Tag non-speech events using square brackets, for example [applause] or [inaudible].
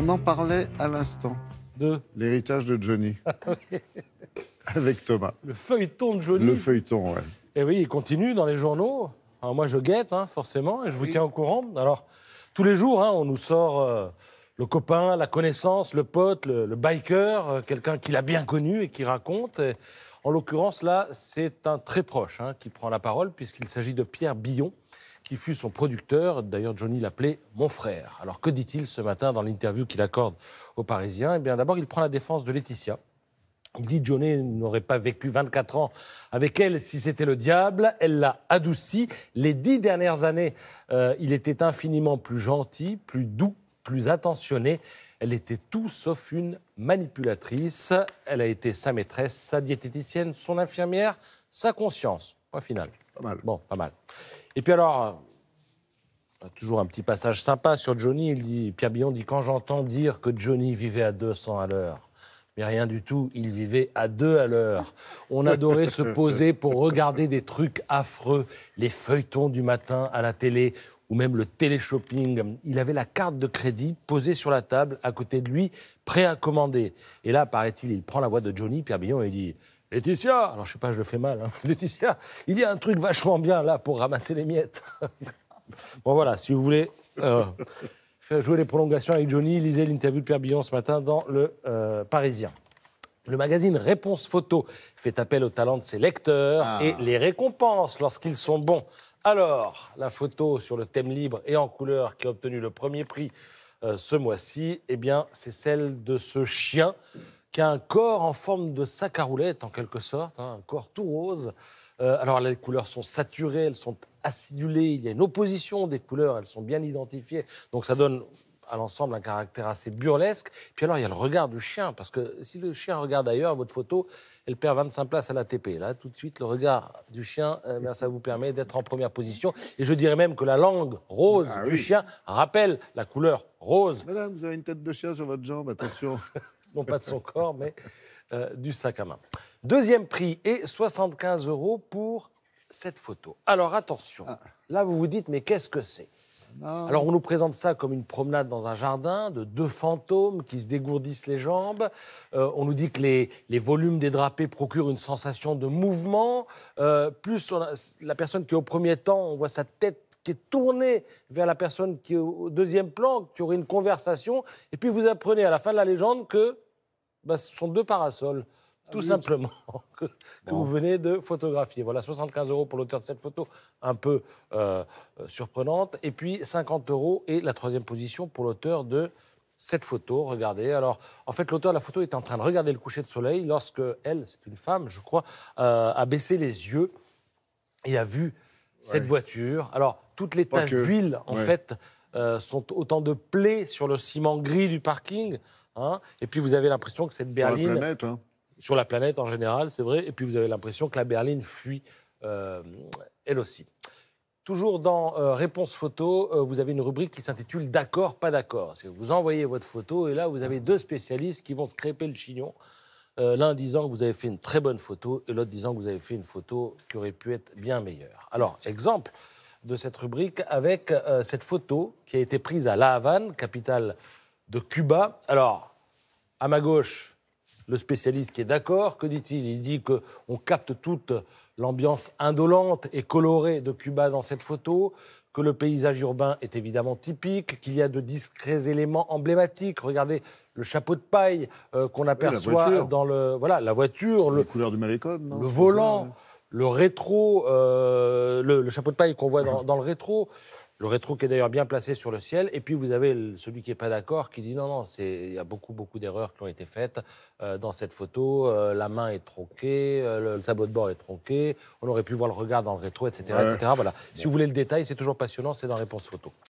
On en parlait à l'instant. De L'héritage de Johnny. [laughs] Avec Thomas. Le feuilleton de Johnny. Le feuilleton, ouais. Et eh oui, il continue dans les journaux. moi, je guette, hein, forcément, et je vous tiens au courant. Alors, tous les jours, hein, on nous sort euh, le copain, la connaissance, le pote, le, biker, euh, quelqu'un qui l'a bien connu et qui raconte. en l'occurrence, là, c'est un très proche hein, qui prend la parole, puisqu'il s'agit de Pierre Billon qui fut son producteur. D'ailleurs, Johnny l'appelait mon frère. Alors que dit-il ce matin dans l'interview qu'il accorde aux Parisiens Eh bien, d'abord, il prend la défense de Laetitia. Il dit Johnny n'aurait pas vécu 24 ans avec elle si c'était le diable. Elle l'a adouci. Les dix dernières années, euh, il était infiniment plus gentil, plus doux, plus attentionné. Elle était tout sauf une manipulatrice. Elle a été sa maîtresse, sa diététicienne, son infirmière, sa conscience. Point final. Pas mal. Bon, pas mal. Et puis alors, euh, euh, toujours un petit passage sympa sur Johnny. Il dit, Pierre Billon dit Quand j'entends dire que Johnny vivait à 200 à l'heure, mais rien du tout, il vivait à 2 à l'heure. On adorait se poser pour regarder des trucs affreux, les feuilletons du matin à la télé ou même le télé-shopping. Il avait la carte de crédit posée sur la table à côté de lui, prêt à commander. Et là, paraît-il, il prend la voix de Johnny Pierre Billon et dit Laetitia, alors je sais pas, je le fais mal, hein, [laughs] Laetitia, il y a un truc vachement bien là pour ramasser les miettes. [laughs] bon voilà, si vous voulez euh, [laughs] jouer les prolongations avec Johnny, lisez l'interview de Pierre Billon ce matin dans le euh, Parisien. Le magazine Réponse Photo fait appel au talent de ses lecteurs ah. et les récompense lorsqu'ils sont bons. Alors, la photo sur le thème libre et en couleur qui a obtenu le premier prix euh, ce mois-ci, eh bien, c'est celle de ce chien y a un corps en forme de sac à roulettes, en quelque sorte, hein, un corps tout rose. Euh, alors les couleurs sont saturées, elles sont acidulées, il y a une opposition des couleurs, elles sont bien identifiées. Donc ça donne à l'ensemble un caractère assez burlesque. Puis alors, il y a le regard du chien, parce que si le chien regarde ailleurs, votre photo, elle perd 25 places à l'ATP. Là, tout de suite, le regard du chien, euh, ben, ça vous permet d'être en première position. Et je dirais même que la langue rose ah du chien rappelle la couleur rose. Madame, vous avez une tête de chien sur votre jambe, attention. [laughs] pas de son corps, mais euh, du sac à main. Deuxième prix et 75 euros pour cette photo. Alors attention, ah. là vous vous dites, mais qu'est-ce que c'est alors on nous présente ça comme une promenade dans un jardin de deux fantômes qui se dégourdissent les jambes. Euh, on nous dit que les, volumes des drapés procurent une sensation de mouvement. Euh, plus la personne qui est au premier temps, on voit sa tête qui est tournée vers la personne qui est au deuxième plan, qui aurait une conversation. Et puis vous apprenez à la fin de la légende que bah, ce sont deux parasols, tout ah simplement, [laughs] que, vous venez de photographier. Voilà, 75 euros pour l'auteur de cette photo, un peu euh, euh, surprenante. Et puis 50 euros et la troisième position pour l'auteur de cette photo. Regardez. Alors, en fait, l'auteur de la photo était en train de regarder le coucher de soleil lorsque elle, c'est une femme, je crois, euh, a baissé les yeux et a vu cette voiture. Alors, toutes les taches d'huile, en fait, sont autant de plaies sur le ciment gris du parking. Hein. et puis vous avez l'impression que cette berline. Sur la planète, hein. Sur la planète en général, c'est vrai. Et puis vous avez l'impression que la berline fuit euh, elle aussi. Toujours dans euh, Réponse photo, euh, vous avez une rubrique qui s'intitule D'accord, pas d'accord. vous envoyez votre photo et là, vous avez deux spécialistes qui vont se créper le chignon. L'un disant que vous avez fait une très bonne photo et l'autre disant que vous avez fait une photo qui aurait pu être bien meilleure. Alors, exemple de cette rubrique avec cette photo qui a été prise à La Havane, capitale de Cuba. Alors, à ma gauche, le spécialiste qui est d'accord, que dit-il Il dit qu'on capte toute l'ambiance indolente et colorée de Cuba dans cette photo, que le paysage urbain est évidemment typique, qu'il y a de discrets éléments emblématiques. Regardez le chapeau de paille euh, qu'on aperçoit dans le voilà la voiture, le du le volant, le rétro, euh, le, chapeau de paille qu'on voit dans le rétro, le rétro qui est d'ailleurs bien placé sur le ciel. Et puis vous avez celui qui n'est pas d'accord qui dit non, non, il y a beaucoup, beaucoup d'erreurs qui ont été faites euh, dans cette photo. Euh, la main est tronquée, euh, le, tableau de bord est tronqué, on aurait pu voir le regard dans le rétro, etc. etc. Voilà. Si vous voulez le détail, c'est toujours passionnant, c'est dans Réponse Photo.